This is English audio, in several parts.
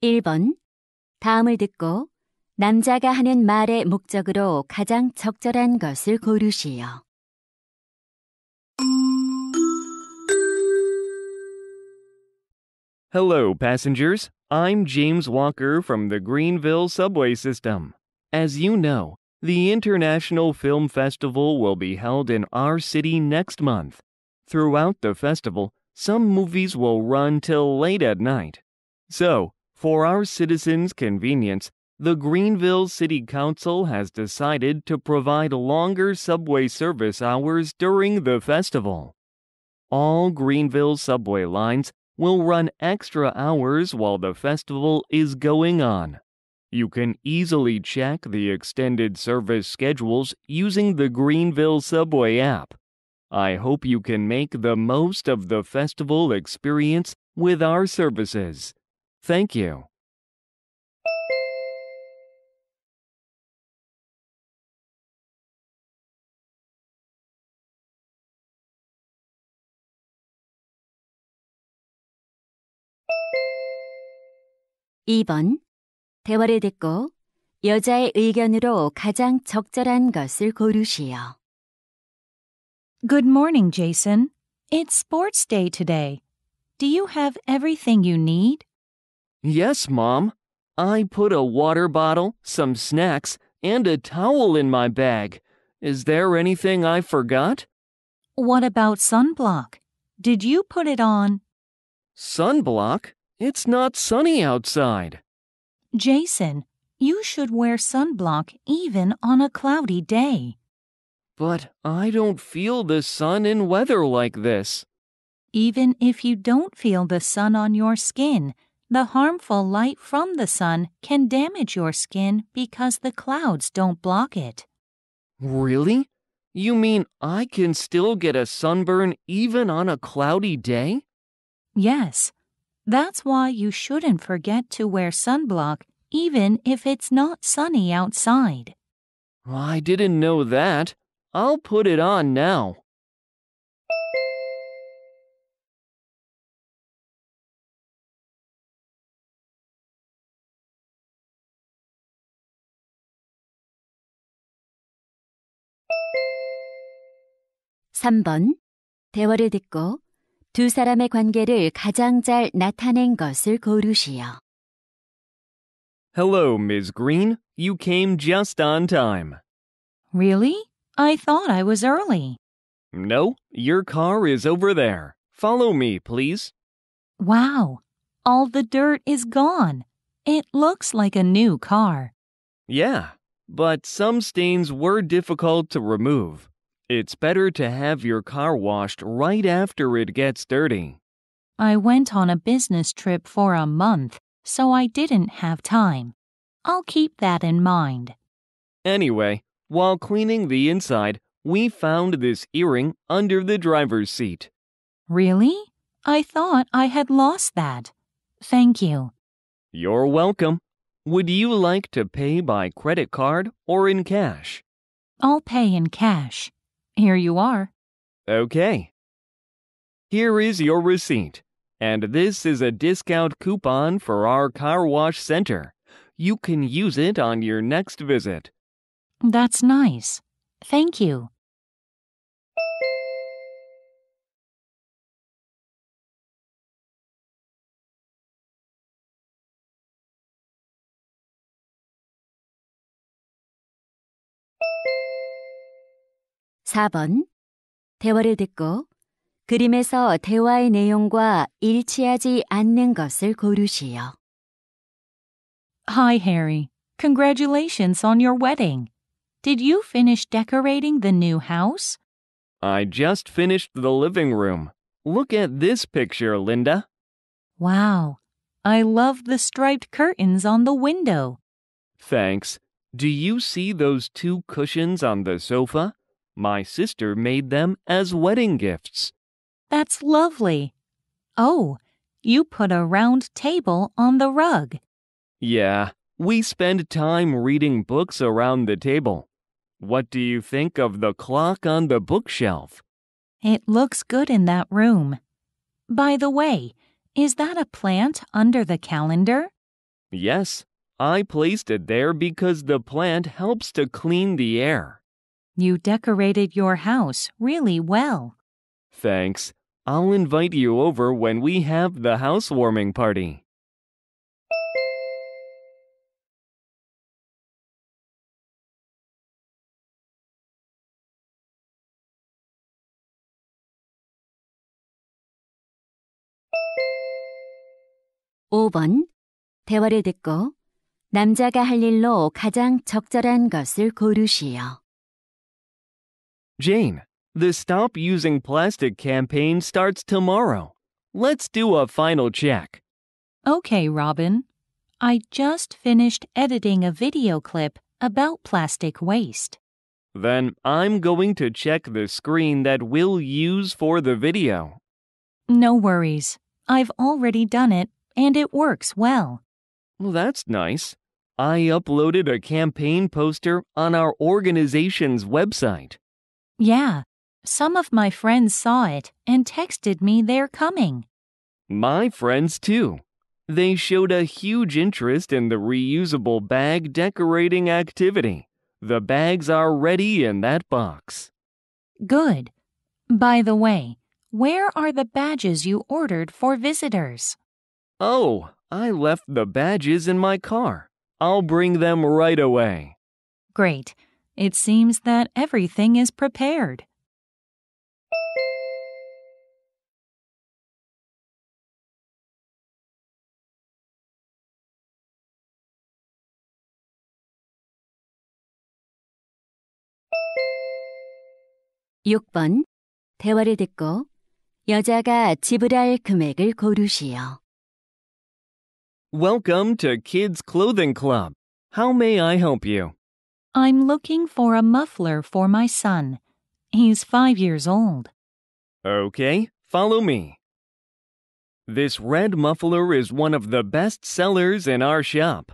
1번. 다음을 듣고 남자가 하는 말의 목적으로 가장 적절한 것을 고르시오. Hello, passengers. I'm James Walker from the Greenville subway system. As you know, the International Film Festival will be held in our city next month. Throughout the festival, some movies will run till late at night. So, for our citizens' convenience, the Greenville City Council has decided to provide longer subway service hours during the festival. All Greenville subway lines will run extra hours while the festival is going on. You can easily check the extended service schedules using the Greenville Subway app. I hope you can make the most of the festival experience with our services. Thank you. (2번) 대화를 듣고 여자의 의견으로 가장 적절한 것을 고르시오. Good morning, Jason. It's sports day today. Do you have everything you need? Yes, Mom. I put a water bottle, some snacks, and a towel in my bag. Is there anything I forgot? What about sunblock? Did you put it on? Sunblock? It's not sunny outside. Jason, you should wear sunblock even on a cloudy day. But I don't feel the sun in weather like this. Even if you don't feel the sun on your skin, the harmful light from the sun can damage your skin because the clouds don't block it. Really? You mean I can still get a sunburn even on a cloudy day? Yes. That's why you shouldn't forget to wear sunblock even if it's not sunny outside. I didn't know that. I'll put it on now. 3번 대화를 듣고 두 사람의 관계를 가장 잘 나타낸 것을 고르시오. Hello, Ms. Green. You came just on time. Really? I thought I was early. No, your car is over there. Follow me, please. Wow, all the dirt is gone. It looks like a new car. Yeah, but some stains were difficult to remove. It's better to have your car washed right after it gets dirty. I went on a business trip for a month, so I didn't have time. I'll keep that in mind. Anyway, while cleaning the inside, we found this earring under the driver's seat. Really? I thought I had lost that. Thank you. You're welcome. Would you like to pay by credit card or in cash? I'll pay in cash. Here you are. Okay. Here is your receipt. And this is a discount coupon for our car wash center. You can use it on your next visit. That's nice. Thank you. 4번 대화를 듣고 그림에서 대화의 내용과 일치하지 않는 것을 고르시오. Hi, Harry. Congratulations on your wedding. Did you finish decorating the new house? I just finished the living room. Look at this picture, Linda. Wow. I love the striped curtains on the window. Thanks. Do you see those two cushions on the sofa? My sister made them as wedding gifts. That's lovely. Oh, you put a round table on the rug. Yeah, we spend time reading books around the table. What do you think of the clock on the bookshelf? It looks good in that room. By the way, is that a plant under the calendar? Yes, I placed it there because the plant helps to clean the air. You decorated your house really well. Thanks. I'll invite you over when we have the housewarming party. (5번) 대화를 듣고 남자가 할 일로 가장 적절한 것을 고르시오. Jane, the Stop Using Plastic campaign starts tomorrow. Let's do a final check. Okay, Robin. I just finished editing a video clip about plastic waste. Then I'm going to check the screen that we'll use for the video. No worries. I've already done it, and it works well. well. That's nice. I uploaded a campaign poster on our organization's website. Yeah, some of my friends saw it and texted me they're coming. My friends, too. They showed a huge interest in the reusable bag decorating activity. The bags are ready in that box. Good. By the way, where are the badges you ordered for visitors? Oh, I left the badges in my car. I'll bring them right away. Great. It seems that everything is prepared. 대화를 듣고 여자가 지불할 금액을 고르시오. Welcome to Kids Clothing Club. How may I help you? I'm looking for a muffler for my son. He's five years old. Okay, follow me. This red muffler is one of the best sellers in our shop.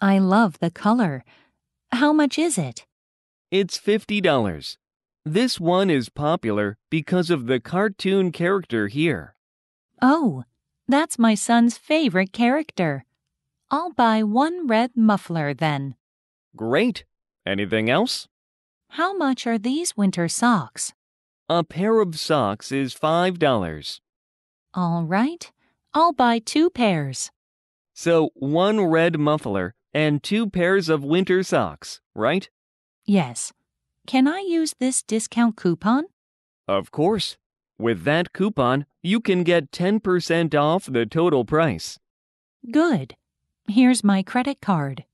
I love the color. How much is it? It's $50. This one is popular because of the cartoon character here. Oh, that's my son's favorite character. I'll buy one red muffler then. Great. Anything else? How much are these winter socks? A pair of socks is $5. All right. I'll buy two pairs. So, one red muffler and two pairs of winter socks, right? Yes. Can I use this discount coupon? Of course. With that coupon, you can get 10% off the total price. Good. Here's my credit card.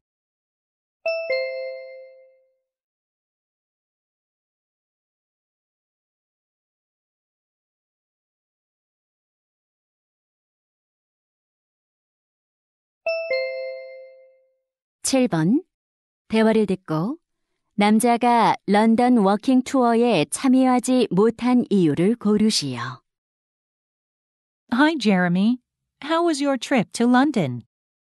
7번 대화를 듣고 남자가 런던 워킹 투어에 참여하지 못한 이유를 고르시오. Hi, Jeremy. How was your trip to London?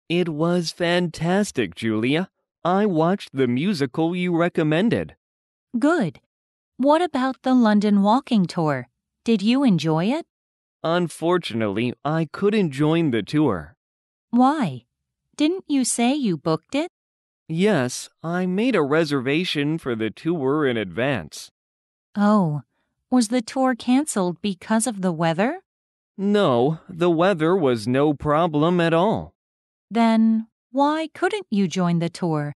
It was fantastic, Julia. I watched the musical you recommended. Good. What about the London walking tour? Did you enjoy it? Unfortunately, I couldn't join the tour. Why? Didn't you say you booked it? Yes, I made a reservation for the tour in advance. Oh, was the tour canceled because of the weather? No, the weather was no problem at all. Then why couldn't you join the tour?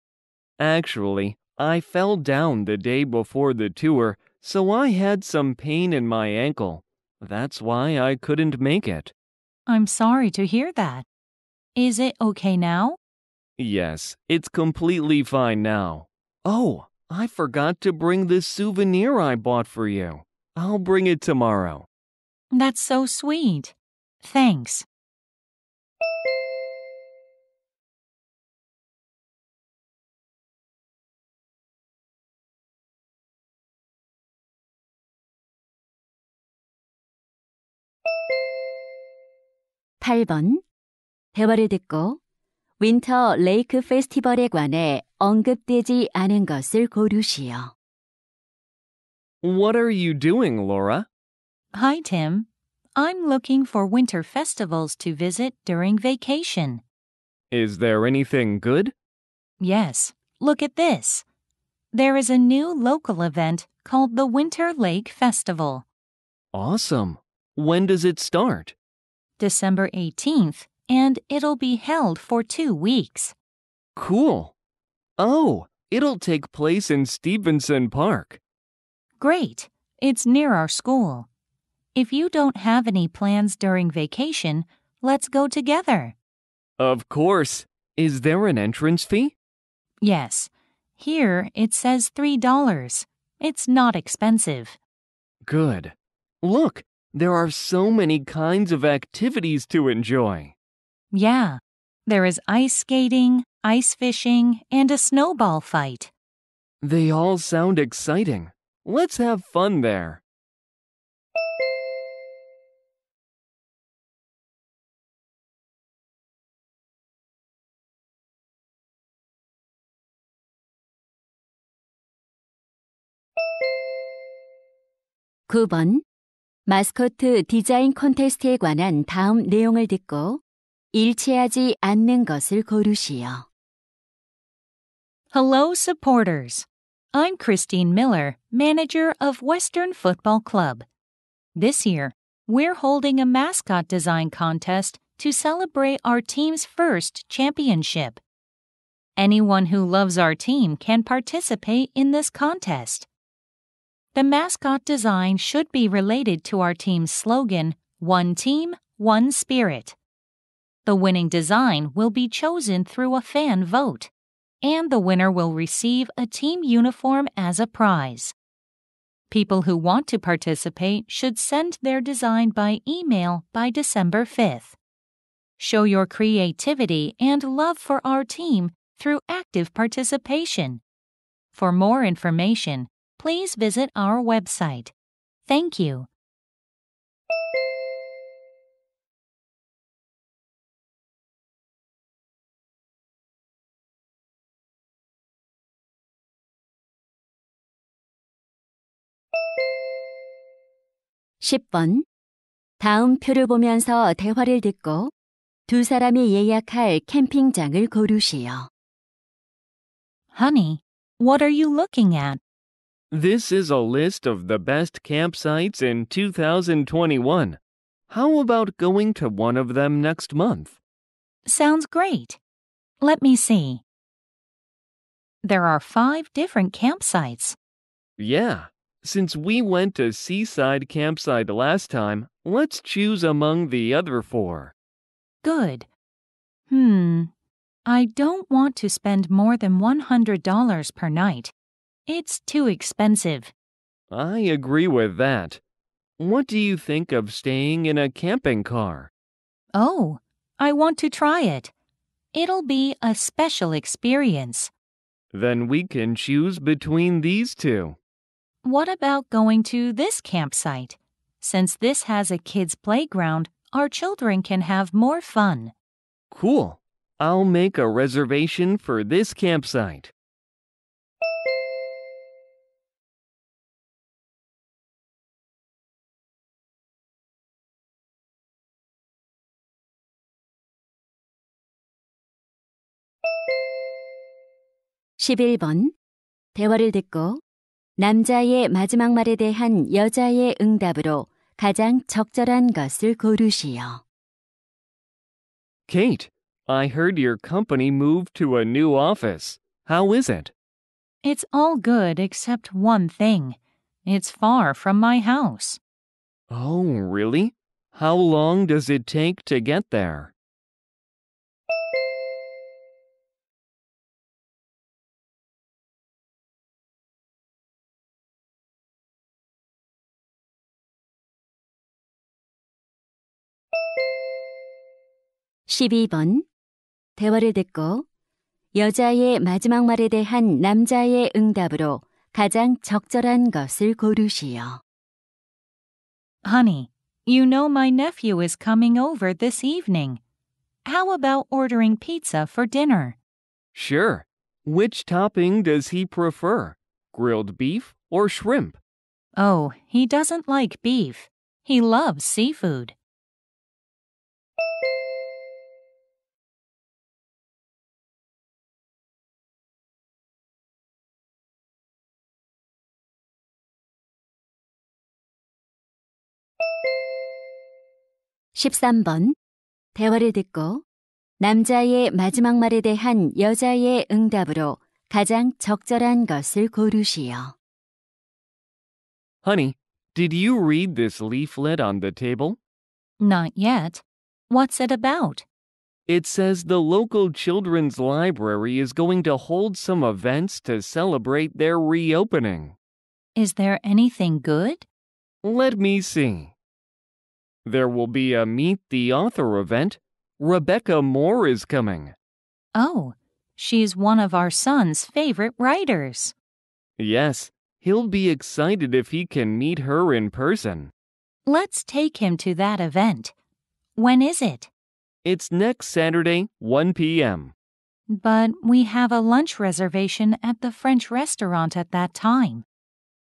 Actually, I fell down the day before the tour, so I had some pain in my ankle. That's why I couldn't make it. I'm sorry to hear that. Is it okay now? Yes, it's completely fine now. Oh, I forgot to bring this souvenir I bought for you. I'll bring it tomorrow. That's so sweet. Thanks. (8번) 대화를 듣고 윈터 레이크 페스티벌에 관해 언급되지 않은 것을 고르시오. What are you doing, Laura? Hi, Tim. I'm looking for winter festivals to visit during vacation. Is there anything good? Yes. Look at this. There is a new local event called the Winter Lake Festival. Awesome. When does it start? December 18th and it'll be held for two weeks. Cool. Oh, it'll take place in Stevenson Park. Great. It's near our school. If you don't have any plans during vacation, let's go together. Of course. Is there an entrance fee? Yes. Here it says $3. It's not expensive. Good. Look, there are so many kinds of activities to enjoy. Yeah, there is ice skating, ice fishing, and a snowball fight. They all sound exciting. Let's have fun there. (9번) 마스코트 디자인 콘테스트에 관한 다음 내용을 듣고 일치하지 않는 것을 고르시오. Hello, supporters. I'm Christine Miller, manager of Western Football Club. This year, we're holding a mascot design contest to celebrate our team's first championship. Anyone who loves our team can participate in this contest. The mascot design should be related to our team's slogan, One Team, One Spirit. The winning design will be chosen through a fan vote, and the winner will receive a team uniform as a prize. People who want to participate should send their design by email by December 5th. Show your creativity and love for our team through active participation. For more information, please visit our website. Thank you. 10번. 다음 표를 보면서 대화를 듣고 두 사람이 예약할 캠핑장을 고르시오. Honey, what are you looking at? This is a list of the best campsites in 2021. How about going to one of them next month? Sounds great. Let me see. There are five different campsites. Yeah, since we went to Seaside Campsite last time, let's choose among the other four. Good. Hmm. I don't want to spend more than $100 per night. It's too expensive. I agree with that. What do you think of staying in a camping car? Oh, I want to try it. It'll be a special experience. Then we can choose between these two. What about going to this campsite? Since this has a kids' playground, our children can have more fun. Cool. I'll make a reservation for this campsite. 대화를 듣고 남자의 마지막 말에 대한 여자의 응답으로 가장 적절한 것을 고르시오. Kate, I heard your company moved to a new office. How is it? It's all good except one thing. It's far from my house. Oh, really? How long does it take to get there? 12번 대화를 듣고 여자의 마지막 말에 대한 남자의 응답으로 가장 적절한 것을 고르시오. Honey, you know my nephew is coming over this evening. How about ordering pizza for dinner? Sure. Which topping does he prefer? Grilled beef or shrimp? Oh, he doesn't like beef. He loves seafood. 13번 대화를 듣고 남자의 마지막 말에 대한 여자의 응답으로 가장 적절한 것을 고르시오. Honey, did you read this leaflet on the table? Not yet. What's it about? It says the local children's library is going to hold some events to celebrate their reopening. Is there anything good? Let me see. There will be a Meet the Author event. Rebecca Moore is coming. Oh, she's one of our son's favorite writers. Yes, he'll be excited if he can meet her in person. Let's take him to that event. When is it? It's next Saturday, 1 p.m. But we have a lunch reservation at the French restaurant at that time.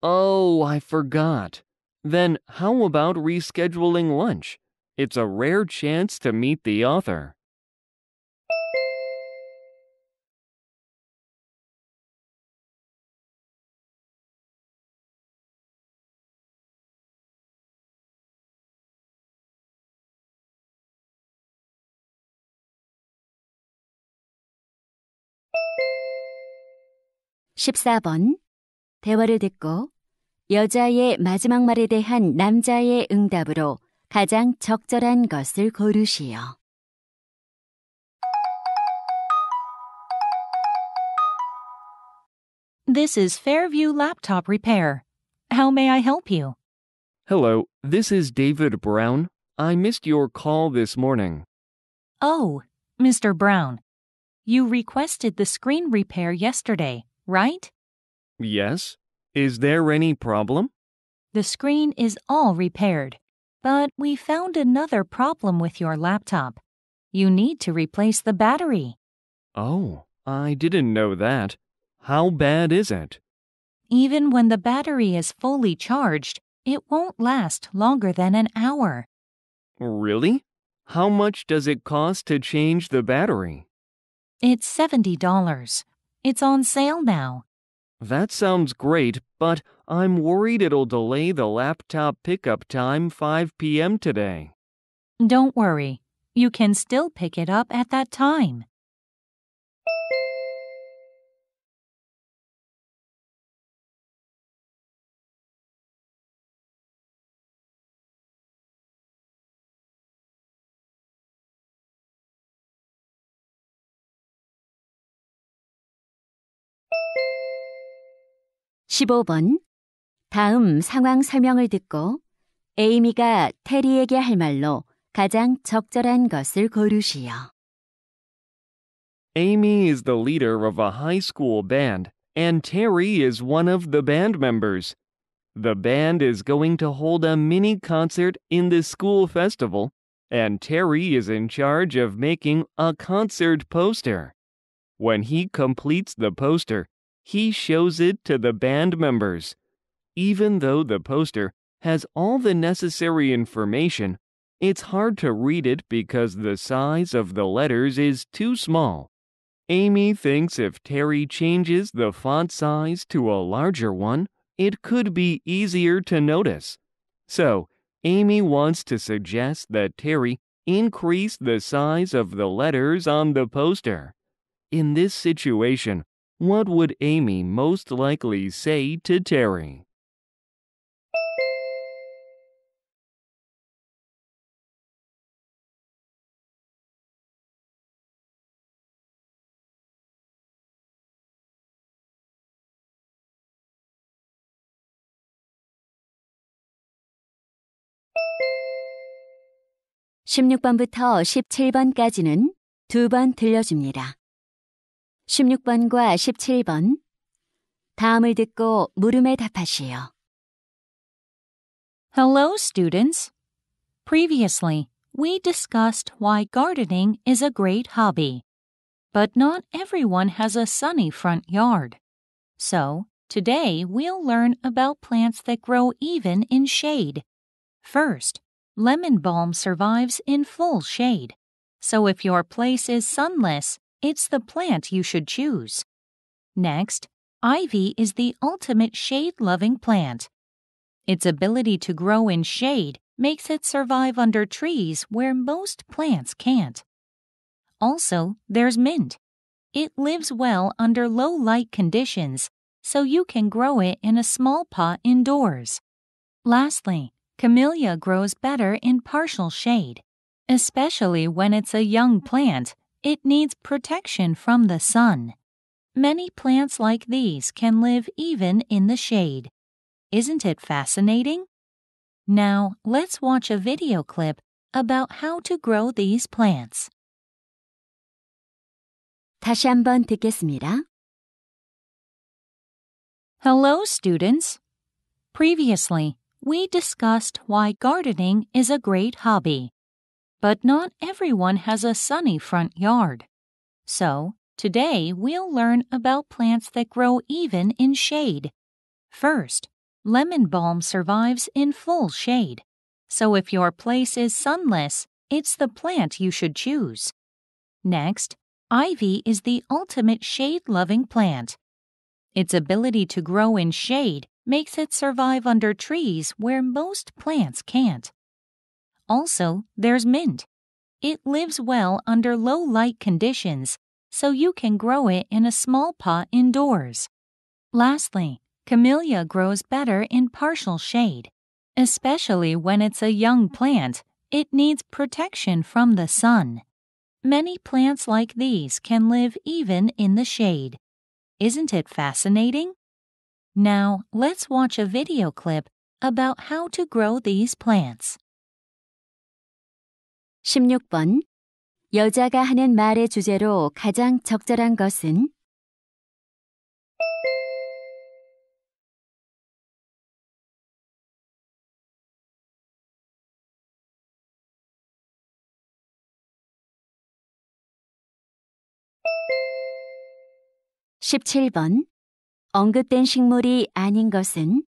Oh, I forgot. Then how about rescheduling lunch? It's a rare chance to meet the author. (14번) 대화를 듣고 여자의 마지막 말에 대한 남자의 응답으로 가장 적절한 것을 This is Fairview Laptop Repair. How may I help you? Hello, this is David Brown. I missed your call this morning. Oh, Mr. Brown. You requested the screen repair yesterday, right? Yes, is there any problem? The screen is all repaired, but we found another problem with your laptop. You need to replace the battery. Oh, I didn't know that. How bad is it? Even when the battery is fully charged, it won't last longer than an hour. Really? How much does it cost to change the battery? It's $70. It's on sale now. That sounds great, but I'm worried it'll delay the laptop pickup time 5 p.m. today. Don't worry, you can still pick it up at that time. 15번. 다음 상황 설명을 듣고 에이미가 테리에게 할 말로 가장 적절한 것을 고르시오. Amy is the leader of a high school band, and Terry is one of the band members. The band is going to hold a mini concert in the school festival, and Terry is in charge of making a concert poster. When he completes the poster, he shows it to the band members. Even though the poster has all the necessary information, it's hard to read it because the size of the letters is too small. Amy thinks if Terry changes the font size to a larger one, it could be easier to notice. So, Amy wants to suggest that Terry increase the size of the letters on the poster. In this situation, what would Amy most likely say to Terry? (16번부터 17번까지는) 두 번 들려줍니다. 16번과 17번. 다음을 듣고 물음에 답하시오. Hello, students. Previously, we discussed why gardening is a great hobby. But not everyone has a sunny front yard. So, today we'll learn about plants that grow even in shade. First, lemon balm survives in full shade. So, if your place is sunless, it's the plant you should choose. Next, ivy is the ultimate shade-loving plant. Its ability to grow in shade makes it survive under trees where most plants can't. Also, there's mint. It lives well under low light conditions, so you can grow it in a small pot indoors. Lastly, camellia grows better in partial shade, especially when it's a young plant it needs protection from the sun. Many plants like these can live even in the shade. Isn't it fascinating? Now, let's watch a video clip about how to grow these plants. 다시 한번 듣겠습니다. Hello, students. Previously, we discussed why gardening is a great hobby. But not everyone has a sunny front yard. So, today we'll learn about plants that grow even in shade. First, lemon balm survives in full shade. So, if your place is sunless, it's the plant you should choose. Next, ivy is the ultimate shade loving plant. Its ability to grow in shade makes it survive under trees where most plants can't. Also, there's mint. It lives well under low light conditions, so you can grow it in a small pot indoors. Lastly, camellia grows better in partial shade. Especially when it's a young plant, it needs protection from the sun. Many plants like these can live even in the shade. Isn't it fascinating? Now, let's watch a video clip about how to grow these plants. 16번 여자가 하는 말의 주제로 가장 적절한 것은 17번 언급된 식물이 아닌 것은